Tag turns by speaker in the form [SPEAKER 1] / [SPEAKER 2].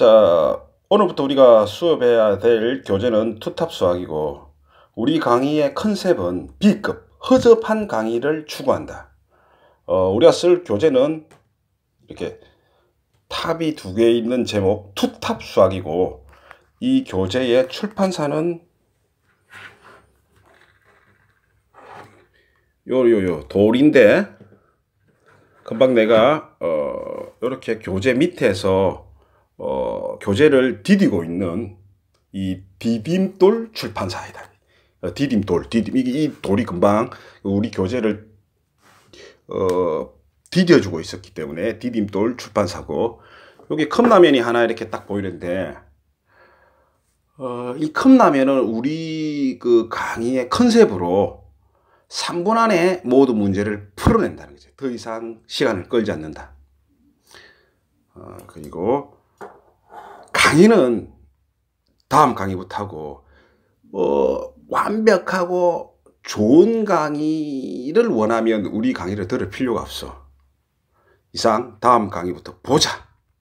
[SPEAKER 1] 자, 오늘부터 우리가 수업해야 될 교재는 투탑 수학이고 우리 강의의 컨셉은 B급, 허접한 강의를 추구한다. 어, 우리가 쓸 교재는 이렇게 탑이 두 개 있는 제목 투탑 수학이고 이 교재의 출판사는 요 요요 돌인데 금방 내가 어 이렇게 교재 밑에서 어, 교재를 디디고 있는 이 디딤돌 출판사이다. 어, 디딤돌, 디딤 이, 이 돌이 금방 우리 교재를 어, 디뎌주고 있었기 때문에 디딤돌 출판사고 여기 컵라면이 하나 이렇게 딱 보이는데 어, 이 컵라면은 우리 그 강의의 컨셉으로 3분 안에 모든 문제를 풀어낸다는 거죠. 더 이상 시간을 끌지 않는다. 어, 그리고 강의는 다음 강의부터 하고 뭐 완벽하고 좋은 강의를 원하면 우리 강의를 들을 필요가 없어. 이상 다음 강의부터 보자.